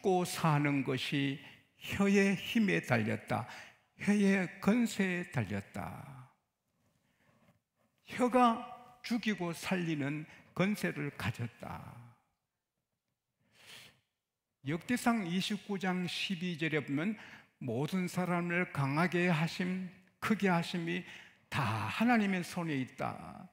죽고 사는 것이 혀의 힘에 달렸다. 혀의 건세에 달렸다. 혀가 죽이고 살리는 건세를 가졌다. 역대상 29장 12절에 보면 모든 사람을 강하게 하심, 크게 하심이 다 하나님의 손에 있다.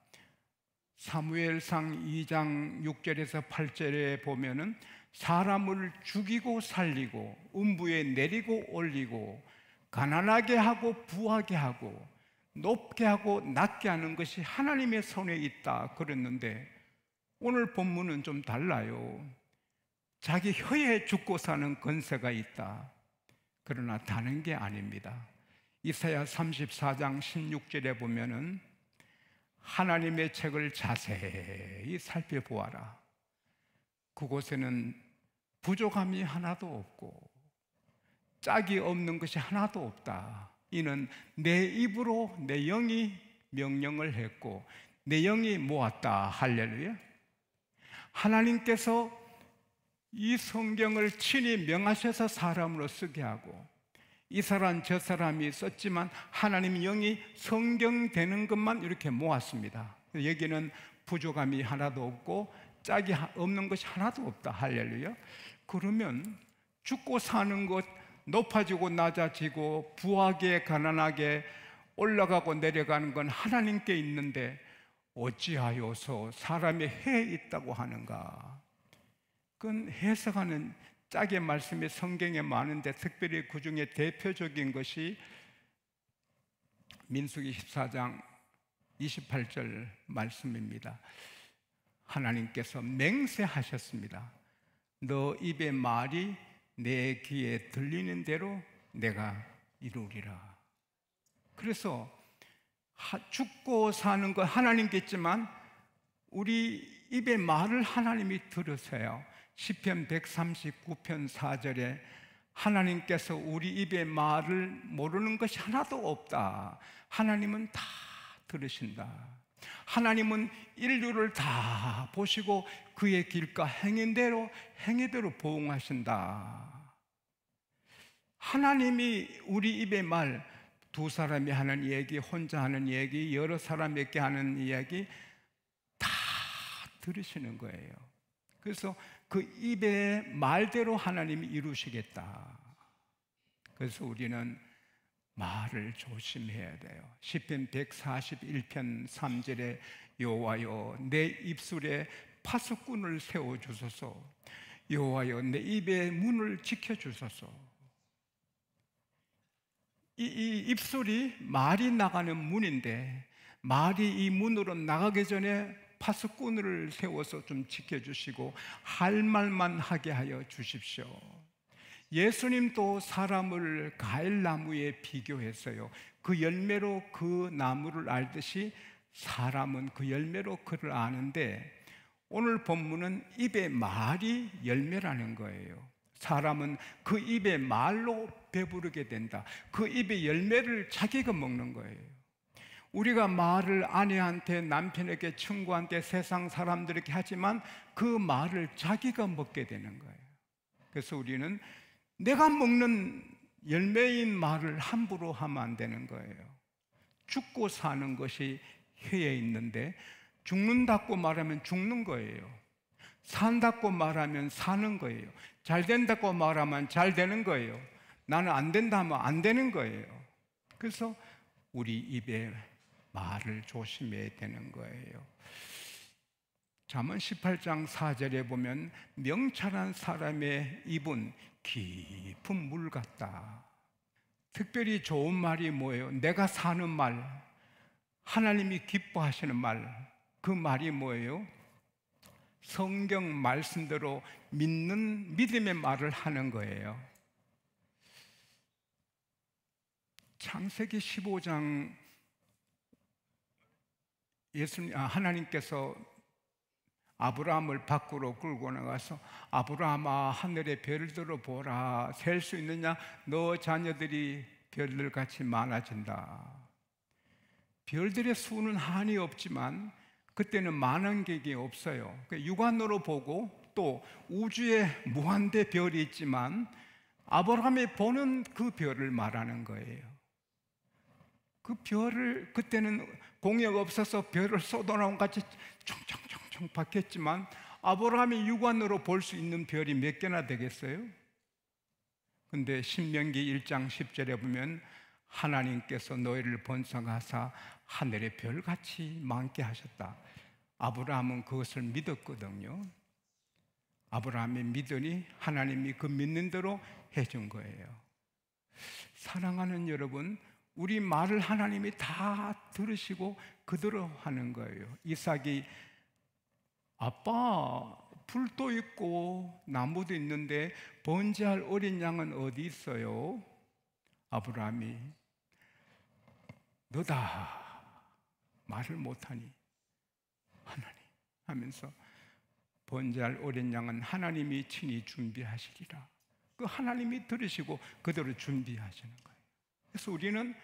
사무엘상 2장 6절에서 8절에 보면은 사람을 죽이고 살리고 음부에 내리고 올리고 가난하게 하고 부하게 하고 높게 하고 낮게 하는 것이 하나님의 손에 있다 그랬는데 오늘 본문은 좀 달라요. 자기 혀에 죽고 사는 건세가 있다. 그러나 다른 게 아닙니다. 이사야 34장 16절에 보면은 하나님의 책을 자세히 살펴보아라. 그곳에는 부족함이 하나도 없고 짝이 없는 것이 하나도 없다. 이는 내 입으로 내 영이 명령을 했고 내 영이 모았다. 할렐루야. 하나님께서 이 성경을 친히 명하셔서 사람으로 쓰게 하고 이 사람 저 사람이 썼지만 하나님 영이 성경 되는 것만 이렇게 모았습니다. 여기는 부족함이 하나도 없고 짝이 없는 것이 하나도 없다. 할렐루야. 그러면 죽고 사는 것, 높아지고 낮아지고, 부하게 가난하게 올라가고 내려가는 건 하나님께 있는데, 어찌하여서 사람의 해에 있다고 하는가? 그건 해석하는 짝의 말씀이 성경에 많은데, 특별히 그 중에 대표적인 것이 민수기 14장 28절 말씀입니다. 하나님께서 맹세하셨습니다. 너 입의 말이 내 귀에 들리는 대로 내가 이루리라. 그래서 죽고 사는 건 하나님께 지만 우리 입의 말을 하나님이 들으세요. 시편 139편 4절에 하나님께서 우리 입의 말을 모르는 것이 하나도 없다. 하나님은 다 들으신다. 하나님은 인류를 다 보시고 그의 길과 행인대로 행위대로 보응하신다. 하나님이 우리 입의 말, 두 사람이 하는 얘기, 혼자 하는 얘기, 여러 사람에게 하는 이야기 다 들으시는 거예요. 그래서 그 입의 말대로 하나님이 이루시겠다. 그래서 우리는 말을 조심해야 돼요. 10편 141편 3절에 여호와여 내 입술에 파수꾼을 세워 주소서. 여호와여 내 입의 문을 지켜 주소서. 이, 이 입술이 말이 나가는 문인데 말이 이 문으로 나가기 전에 파수꾼을 세워서 좀 지켜 주시고 할 말만 하게 하여 주십시오. 예수님도 사람을 가일나무에 비교했어요. 그 열매로 그 나무를 알듯이 사람은 그 열매로 그를 아는데 오늘 본문은 입의 말이 열매라는 거예요. 사람은 그 입의 말로 배부르게 된다. 그 입의 열매를 자기가 먹는 거예요. 우리가 말을 아내한테, 남편에게, 친구한테, 세상 사람들에게 하지만 그 말을 자기가 먹게 되는 거예요. 그래서 우리는 내가 먹는 열매인 말을 함부로 하면 안 되는 거예요. 죽고 사는 것이 혀에 있는데 죽는다고 말하면 죽는 거예요. 산다고 말하면 사는 거예요. 잘 된다고 말하면 잘 되는 거예요. 나는 안 된다 하면 안 되는 거예요. 그래서 우리 입에 말을 조심해야 되는 거예요. 잠언 18장 4절에 보면 명찰한 사람의 입은 깊은 물 같다. 특별히 좋은 말이 뭐예요? 내가 사는 말, 하나님이 기뻐하시는 말, 그 말이 뭐예요? 성경 말씀대로 믿는 믿음의 말을 하는 거예요. 창세기 15장 예수님 아, 하나님께서 아브라함을 밖으로 끌고 나가서 아브라함아 하늘의 별을 들어보라 셀 수 있느냐 너 자녀들이 별들 같이 많아진다 별들의 수는 한이 없지만 그때는 많은 객이 없어요 그러니까 육안으로 보고 또 우주에 무한대 별이 있지만 아브라함이 보는 그 별을 말하는 거예요 그 별을 그때는 공약 없어서 별을 쏟아나온 같이 총총총 총박했지만 아브라함의 육안으로 볼 수 있는 별이 몇 개나 되겠어요? 근데 신명기 1장 10절에 보면 하나님께서 너희를 번성하사 하늘의 별같이 많게 하셨다. 아브라함은 그것을 믿었거든요. 아브라함이 믿으니 하나님이 그 믿는 대로 해준 거예요. 사랑하는 여러분, 우리 말을 하나님이 다 들으시고 그대로 하는 거예요. 이삭이 아빠, 풀도 있고 나무도 있는데 번제할 어린 양은 어디 있어요? 아브라함이 너다 말을 못하니 하나님 하면서 번제할 어린 양은 하나님이 친히 준비하시리라. 그 하나님이 들으시고 그대로 준비하시는 거예요. 그래서 우리는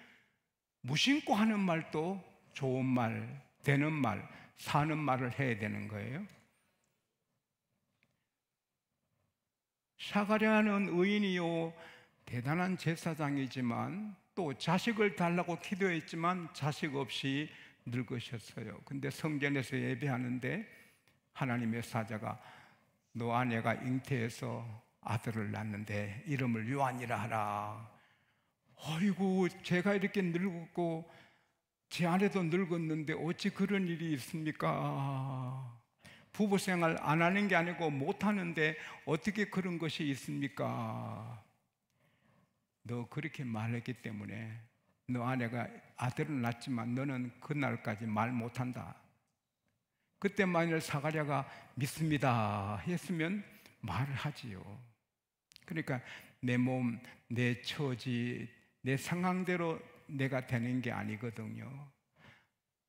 무심코 하는 말도 좋은 말, 되는 말, 사는 말을 해야 되는 거예요. 사가랴는 의인이요 대단한 제사장이지만 또 자식을 달라고 기도했지만 자식 없이 늙으셨어요. 근데 성전에서 예배하는데 하나님의 사자가 너 아내가 잉태해서 아들을 낳는데 이름을 요한이라 하라. 어이구 제가 이렇게 늙고 제 아내도 늙었는데 어찌 그런 일이 있습니까? 부부 생활 안 하는 게 아니고 못 하는데 어떻게 그런 것이 있습니까? 너 그렇게 말했기 때문에 너 아내가 아들을 낳지만 너는 그날까지 말 못한다. 그때 만일 사가랴가 믿습니다 했으면 말을 하지요. 그러니까 내 몸, 내 처지, 내 상황대로 내가 되는 게 아니거든요.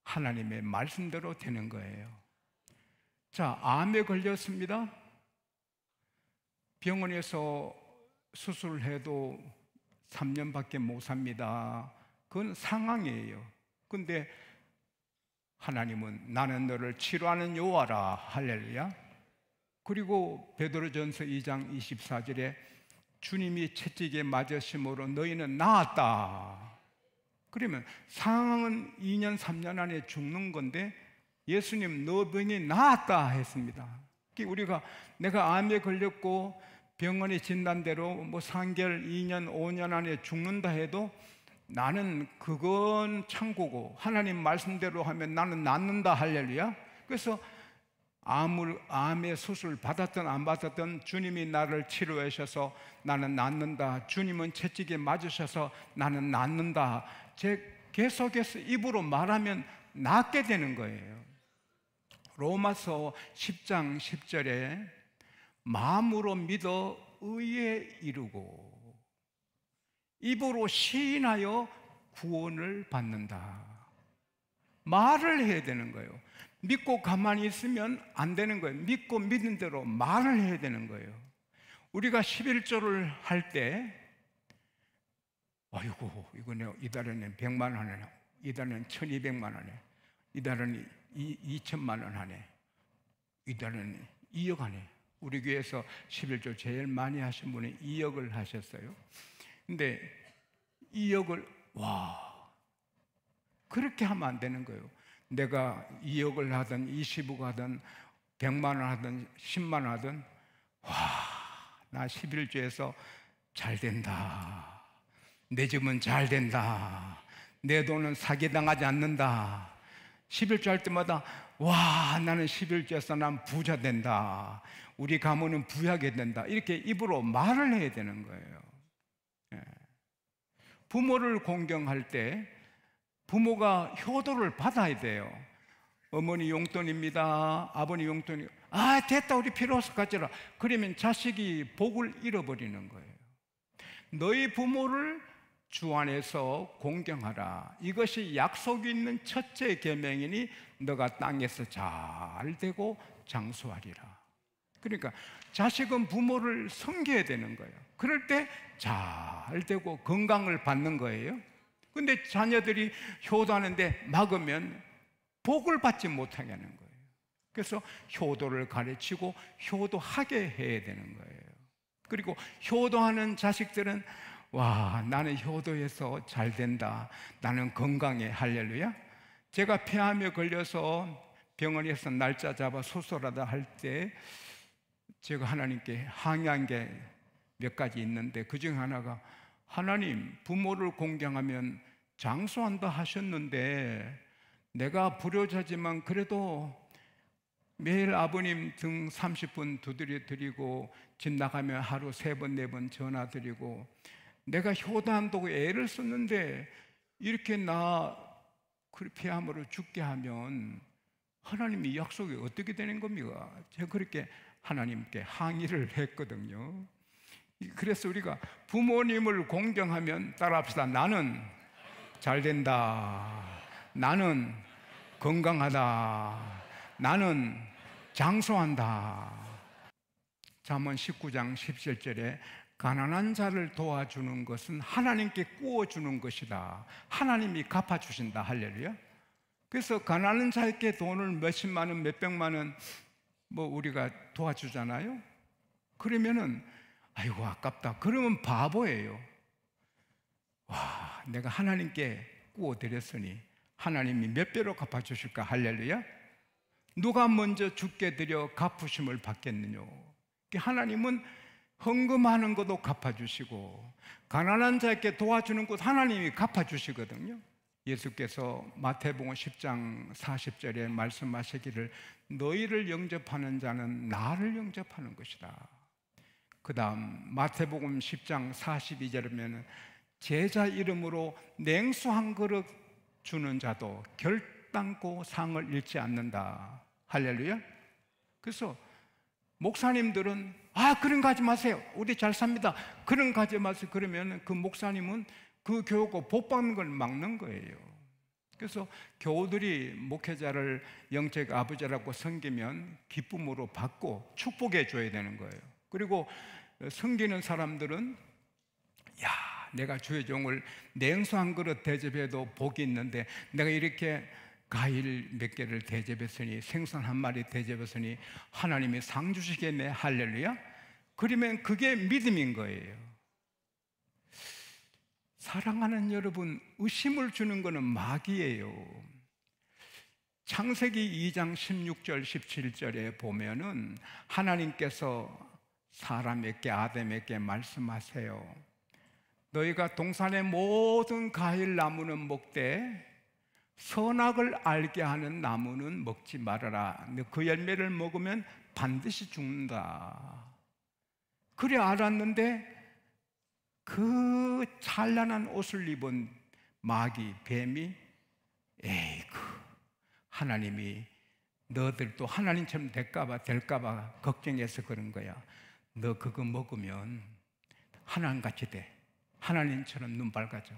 하나님의 말씀대로 되는 거예요. 자, 암에 걸렸습니다. 병원에서 수술해도 3년밖에 못 삽니다. 그건 상황이에요. 근데 하나님은 나는 너를 치료하는 여호라 할렐루야. 그리고 베드로전서 2장 24절에 주님이 채찍에 맞으심으로 너희는 나았다. 그러면 상황은 2년, 3년 안에 죽는 건데 예수님 너 병이 나았다 했습니다. 우리가 내가 암에 걸렸고 병원의 진단대로 뭐 3개월, 2년, 5년 안에 죽는다 해도 나는 그건 창고고 하나님 말씀대로 하면 나는 낫는다 할렐루야. 그래서 암을 암의 수술 받았던 안 받았던 주님이 나를 치료하셔서 나는 낫는다. 주님은 채찍에 맞으셔서 나는 낫는다. 제 계속해서 입으로 말하면 낫게 되는 거예요. 로마서 10장 10절에 마음으로 믿어 의에 이르고 입으로 시인하여 구원을 받는다. 말을 해야 되는 거예요. 믿고 가만히 있으면 안 되는 거예요. 믿고 믿는 대로 말을 해야 되는 거예요. 우리가 11조를 할때 아이고, 이거는 이달에는 100만 원이네. 이달에는 1200만 원이 이달에는 2천만 원 하네. 이달에는 2억 하네. 우리 교회에서 11조 제일 많이 하신 분이 2억을 하셨어요. 근데 2억을, 와. 그렇게 하면 안 되는 거예요. 내가 2억을 하든 20억 하든 100만 원 하든 10만 원 하든 와, 나 11조에서 잘 된다. 내 집은 잘 된다. 내 돈은 사기당하지 않는다. 11조 할 때마다 와 나는 11조에서 난 부자 된다. 우리 가문은 부하게 된다. 이렇게 입으로 말을 해야 되는 거예요. 예. 부모를 공경할 때 부모가 효도를 받아야 돼요. 어머니 용돈입니다. 아버님 용돈이 아 됐다 우리 필요 없어 가져라. 그러면 자식이 복을 잃어버리는 거예요. 너희 부모를 주 안에서 공경하라. 이것이 약속이 있는 첫째 계명이니 너가 땅에서 잘 되고 장수하리라. 그러니까 자식은 부모를 섬겨야 되는 거예요. 그럴 때 잘 되고 건강을 받는 거예요. 근데 자녀들이 효도하는데 막으면 복을 받지 못하게 하는 거예요. 그래서 효도를 가르치고 효도하게 해야 되는 거예요. 그리고 효도하는 자식들은 와, 나는 효도해서 잘 된다. 나는 건강해. 할렐루야. 제가 폐암에 걸려서 병원에서 날짜 잡아 수술하다 할 때 제가 하나님께 항의한 게 몇 가지 있는데 그 중 하나가 하나님 부모를 공경하면 장수한다 하셨는데 내가 불효자지만 그래도 매일 아버님 등 30분 두드려 드리고 집 나가면 하루 세 번 네번 네 전화 드리고 내가 효도한다고 애를 썼는데 이렇게 나 그리피함으로 죽게 하면 하나님이 약속이 어떻게 되는 겁니까? 제가 그렇게 하나님께 항의를 했거든요. 그래서 우리가 부모님을 공경하면 따라합시다. 나는 잘 된다. 나는 건강하다. 나는 장수한다. 잠언 19장 17절에 가난한 자를 도와주는 것은 하나님께 꾸어주는 것이다. 하나님이 갚아주신다. 할렐루야. 그래서 가난한 자에게 돈을 몇십만 원, 몇백만 원, 뭐 우리가 도와주잖아요. 그러면은, 아이고, 아깝다. 그러면 바보예요. 와, 내가 하나님께 구워드렸으니 하나님이 몇 배로 갚아주실까? 할렐루야. 누가 먼저 죽게 드려 갚으심을 받겠느냐. 하나님은 헌금하는 것도 갚아주시고 가난한 자에게 도와주는 것 하나님이 갚아주시거든요. 예수께서 마태복음 10장 40절에 말씀하시기를 너희를 영접하는 자는 나를 영접하는 것이다. 그다음 마태복음 10장 42절에는 제자 이름으로 냉수 한 그릇 주는 자도 결단고 상을 잃지 않는다. 할렐루야. 그래서 목사님들은 아 그런 거 하지 마세요. 우리 잘 삽니다. 그런 거 하지 마세요. 그러면 그 목사님은 그 교우고 복 받는 걸 막는 거예요. 그래서 교우들이 목회자를 영책 아버지라고 섬기면 기쁨으로 받고 축복해 줘야 되는 거예요. 그리고 섬기는 사람들은 야 내가 주의 종을 냉수 한 그릇 대접해도 복이 있는데 내가 이렇게 가일몇 개를 대접했으니 생선 한 마리 대접했으니 하나님이 상 주시겠네 할렐루야 그러면 그게 믿음인 거예요 사랑하는 여러분 의심을 주는 것은 마귀예요 창세기 2장 16절 17절에 보면은 하나님께서 사람에게 아담에게 말씀하세요 너희가 동산의 모든 과일 나무는 목대 선악을 알게 하는 나무는 먹지 말아라. 그 열매를 먹으면 반드시 죽는다. 그래 알았는데 그 찬란한 옷을 입은 마귀, 뱀이 에이그 하나님이 너들도 하나님처럼 될까봐 될까봐 걱정해서 그런 거야. 너 그거 먹으면 하나님같이 돼. 하나님처럼 눈 밝아져.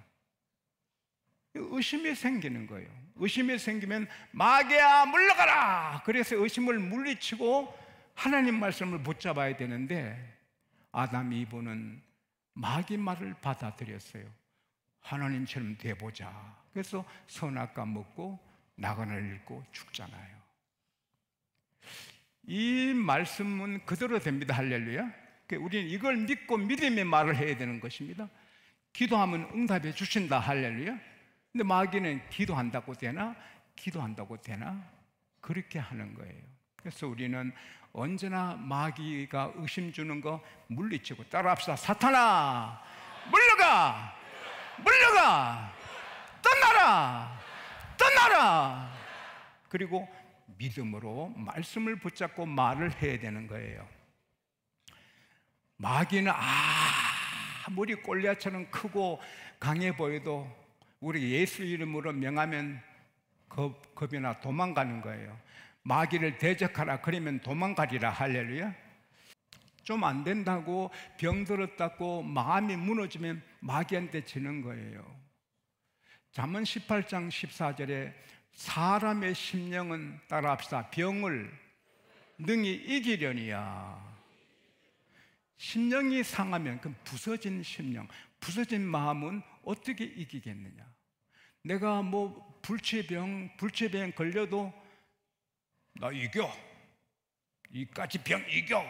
의심이 생기는 거예요. 의심이 생기면 마귀야 물러가라. 그래서 의심을 물리치고 하나님 말씀을 붙잡아야 되는데 아담 이브는 마귀 말을 받아들였어요. 하나님처럼 돼보자. 그래서 선악과 먹고 낙원을 읽고 죽잖아요. 이 말씀은 그대로 됩니다. 할렐루야. 그러니까 우리는 이걸 믿고 믿음의 말을 해야 되는 것입니다. 기도하면 응답해 주신다. 할렐루야. 근데 마귀는 기도한다고 되나? 기도한다고 되나? 그렇게 하는 거예요. 그래서 우리는 언제나 마귀가 의심 주는 거 물리치고 따라합시다. 사탄아! 물러가! 물러가! 떠나라! 떠나라! 그리고 믿음으로 말씀을 붙잡고 말을 해야 되는 거예요. 마귀는 아무리 골리앗처럼 크고 강해 보여도 우리 예수 이름으로 명하면 겁, 겁이나 도망가는 거예요. 마귀를 대적하라 그러면 도망가리라 할렐루야. 좀 안 된다고 병들었다고 마음이 무너지면 마귀한테 지는 거예요. 잠언 18장 14절에 사람의 심령은 따라 합시다. 병을 능히 이기려니야. 심령이 상하면 그 부서진 심령, 부서진 마음은 어떻게 이기겠느냐? 내가 뭐 불치병, 불치병 걸려도 나 이겨. 이까지 병 이겨.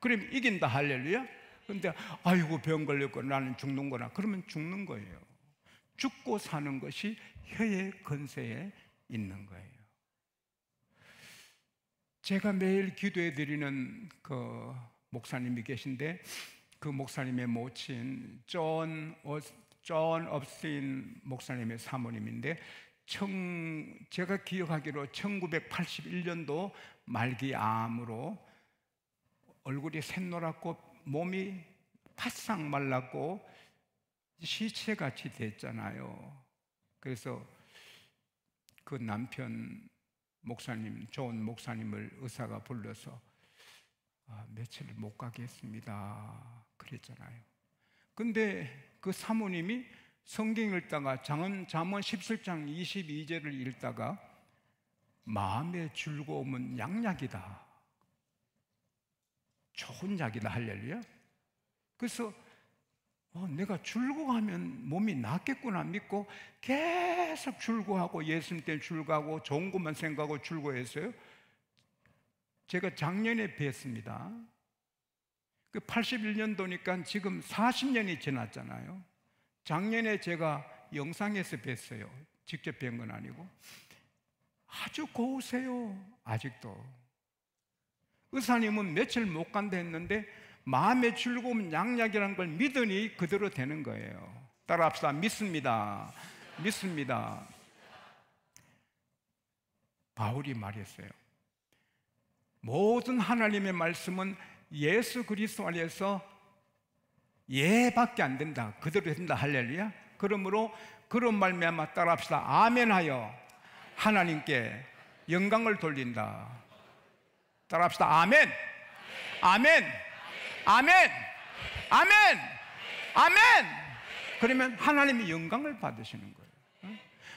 그럼 이긴다 할렐루야. 근데 아이고 병걸렸구나 나는 죽는 구나 그러면 죽는 거예요. 죽고 사는 것이 혀의 근세에 있는 거예요. 제가 매일 기도해 드리는 그 목사님이 계신데 그 목사님의 모친 존 어, 존 업스인 목사님의 사모님인데 청, 제가 기억하기로 1981년도 말기 암으로 얼굴이 샛노랗고 몸이 바싹 말랐고 시체같이 됐잖아요. 그래서 그 남편 목사님, 좋은 목사님을 의사가 불러서 아, 며칠 못 가겠습니다. 그랬잖아요. 근데 그 사모님이 성경 읽다가 장은 잠언 17장 22절을 읽다가 마음의 즐거움은 양약이다. 좋은 약이다 할렐루야. 그래서 어, 내가 줄고하면 몸이 낫겠구나 믿고 계속 줄고하고 예수님 때 줄고하고 좋은 것만 생각하고 줄고했어요. 제가 작년에 뵀습니다. 그 81년도니까 지금 40년이 지났잖아요. 작년에 제가 영상에서 뵀어요. 직접 뵌 건 아니고. 아주 고우세요. 아직도. 의사님은 며칠 못 간다 했는데 마음의 즐거움 양약이라는 걸 믿으니 그대로 되는 거예요. 따라 합시다. 믿습니다. 믿습니다. 바울이 말했어요. 모든 하나님의 말씀은 예수 그리스도 안에서 예밖에 안 된다. 그대로 된다. 할렐루야. 그러므로 그런 말미암아 따라합시다. 아멘하여 하나님께 영광을 돌린다. 따라합시다. 아멘. 아멘. 아멘. 아멘. 아멘. 그러면 하나님이 영광을 받으시는 거예요.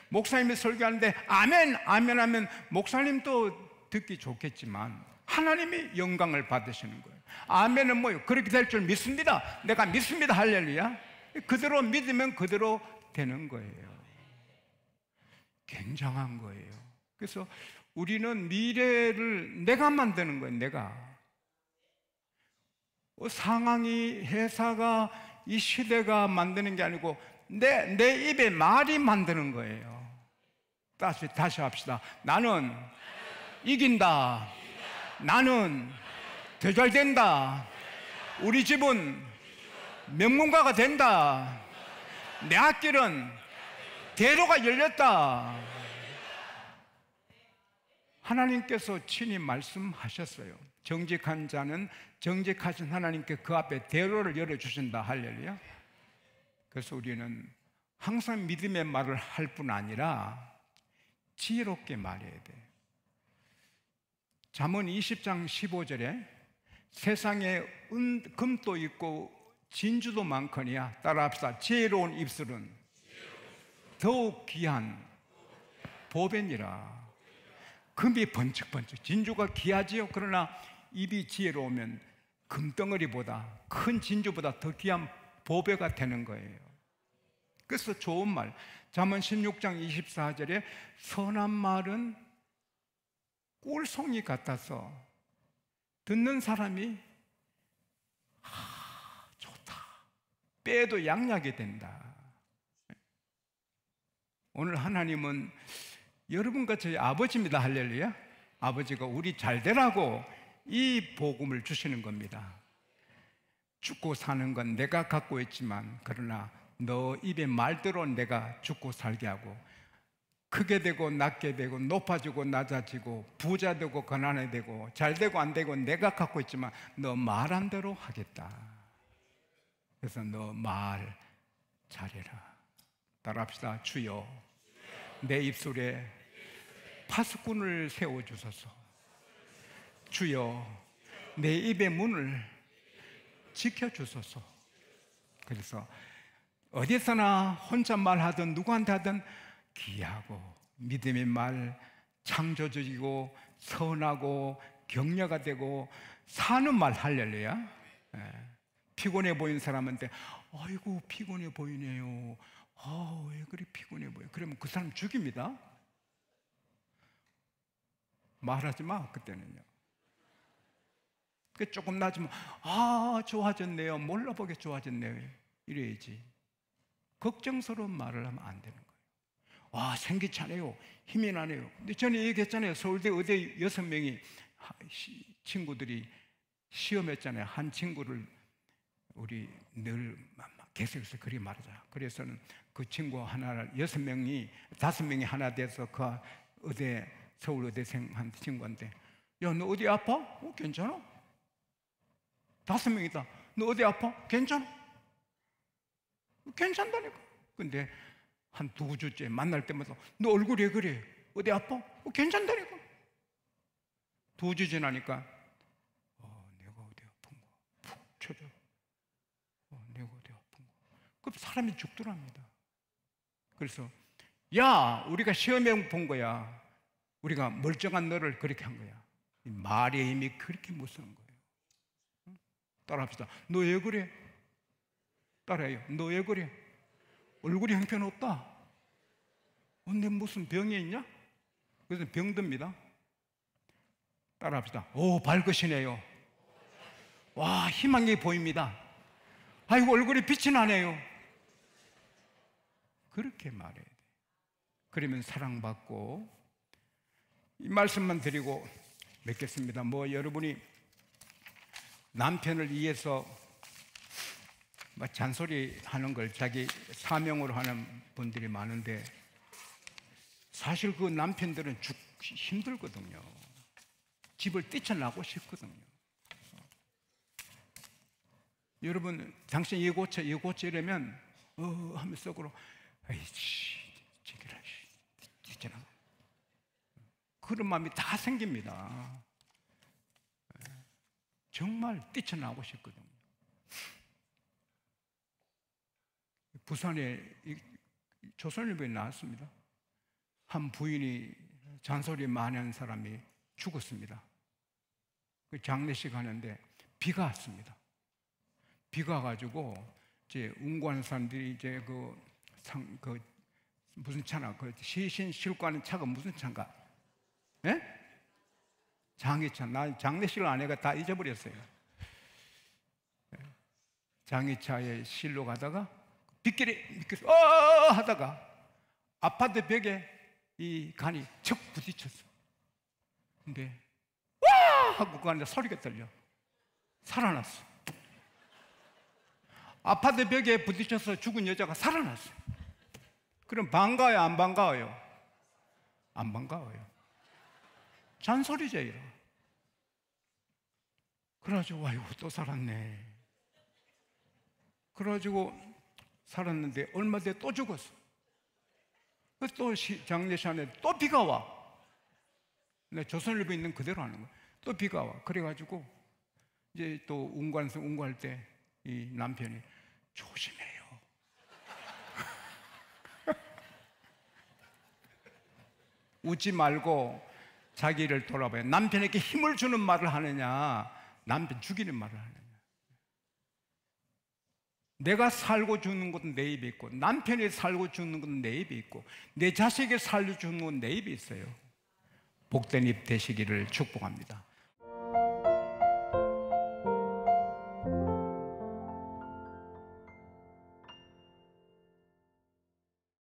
목사님이 설교하는데 아멘, 아멘 하면 목사님도 듣기 좋겠지만 하나님이 영광을 받으시는 거예요. 아멘은 뭐요? 그렇게 될 줄 믿습니다. 내가 믿습니다. 할렐루야. 그대로 믿으면 그대로 되는 거예요. 굉장한 거예요. 그래서 우리는 미래를 내가 만드는 거예요. 내가. 어, 상황이, 회사가, 이 시대가 만드는 게 아니고 내, 내 입에 말이 만드는 거예요. 다시, 다시 합시다. 나는 이긴다. 나는 더잘 된다. 우리 집은 명문가가 된다. 내 앞길은 대로가 열렸다. 하나님께서 친히 말씀하셨어요. 정직한 자는 정직하신 하나님께 그 앞에 대로를 열어주신다. 할렐루야. 그래서 우리는 항상 믿음의 말을 할 뿐 아니라 지혜롭게 말해야 돼. 잠언 20장 15절에 세상에 은, 금도 있고 진주도 많거니와 따라 합시다. 지혜로운 입술은 더욱 귀한 보배니라. 금이 번쩍번쩍 진주가 귀하지요. 그러나 입이 지혜로우면 금덩어리보다 큰 진주보다 더 귀한 보배가 되는 거예요. 그래서 좋은 말. 자문 16장 24절에 선한 말은 꿀송이 같아서 듣는 사람이 아, 좋다. 빼도 양약이 된다. 오늘 하나님은 여러분과 저희 아버지입니다. 할렐루야. 아버지가 우리 잘 되라고 이 복음을 주시는 겁니다. 죽고 사는 건 내가 갖고 있지만 그러나 너 입에 말대로 내가 죽고 살게 하고 크게 되고 낮게 되고 높아지고 낮아지고 부자 되고 가난해 되고 잘 되고 안 되고 내가 갖고 있지만 너 말한 대로 하겠다. 그래서 너 말 잘해라. 따라합시다. 주여 내 입술에 파수꾼을 세워 주소서. 주여 내 입의 문을 지켜 주소서. 그래서 어디서나 혼잣말 하든 누구한테 하든 귀하고 믿음의 말 창조적이고 선하고 격려가 되고 사는 말 할렐루야 예. 피곤해 보이는 사람한테 아이고 피곤해 보이네요 아 왜 그리 피곤해 보여 그러면 그 사람 죽입니다 말하지 마 그때는요 그 조금 나지만 아 좋아졌네요 몰라보게 좋아졌네요 이래야지 걱정스러운 말을 하면 안 되는 거예요 와, 생기차네요. 힘이 나네요. 근데 저는 얘기했잖아요. 서울대 의대 여섯 명이 친구들이 시험했잖아요. 한 친구를 우리 늘 계속해서 그리 말하자. 그래서는 그 친구 하나를 여섯 명이 다섯 명이 하나 돼서 그 의대 서울 의대생 한 친구한테 야 너 어디 아파? 어 괜찮아? 다섯 명이다. 너 어디 아파? 괜찮아? 어, 괜찮다니까. 근데 한두 주째 만날 때마다 너 얼굴이 왜 그래? 어디 아파? 어, 괜찮다니까. 두 주 지나니까 어, 내가 어디 아픈 거푹 쳐져. 어, 내가 어디 아픈 거. 그 사람이 죽더랍니다. 그래서 야 우리가 시험에본 거야. 우리가 멀쩡한 너를 그렇게 한 거야. 말의 힘이 그렇게 못 쓰는 거예요. 응? 따라합시다. 너 왜 그래? 따라해요. 너 왜 그래? 얼굴이 형편없다. 근데 무슨 병이 있냐? 그래서 병듭니다. 따라합시다. 오, 밝으시네요. 와, 희망이 보입니다. 아이고, 얼굴에 빛이 나네요. 그렇게 말해야 돼. 그러면 사랑받고, 이 말씀만 드리고 맺겠습니다. 뭐, 여러분이 남편을 위해서 잔소리 하는 걸 자기 사명으로 하는 분들이 많은데, 사실 그 남편들은 죽기 힘들거든요. 집을 뛰쳐나고 싶거든요. 여러분, 당신 이 고쳐, 이 고쳐 이러면, 어, 하면 속으로, 에이씨, 저기라, 뛰쳐나 그런 마음이 다 생깁니다. 정말 뛰쳐나고 싶거든요. 부산에 조선일보에 나왔습니다. 한 부인이 잔소리 많이 하 사람이 죽었습니다. 그 장례식 하는데 비가 왔습니다. 비가 와 가지고 이제 운구하는 사람들이 이제 그, 상, 그 무슨 차나 그 시신 실고 하는 차가 무슨 차인가? 예? 장애차. 난 장례식을 아내가 다 잊어버렸어요. 예. 장애차에 실로 가다가 빗길에 빗길 어, 어, 어, 어 하다가 아파트 벽에 이 간이 척 부딪혔어. 근데 와 하고 그 안에 소리가 들려. 살아났어. 아파트 벽에 부딪혀서 죽은 여자가 살아났어. 그럼 반가워요, 안 반가워요? 안 반가워요. 잔소리죠, 이러. 그래가지고, 아이고, 또 살았네. 그래가지고, 살았는데, 얼마 뒤에 또 죽었어. 또 장례산에 또 비가 와. 내 조선일보 있는 그대로 하는 거또 비가 와. 그래가지고 이제 또 운관에서 운관할 때 이 남편이 조심해요. 웃지 말고 자기를 돌아봐요. 남편에게 힘을 주는 말을 하느냐, 남편 죽이는 말을 하느냐. 내가 살고 주는 것은 내 입에 있고 남편이 살고 주는 것은 내 입에 있고 내 자식이 살고 주는건내 입에 있어요. 복된 입 되시기를 축복합니다.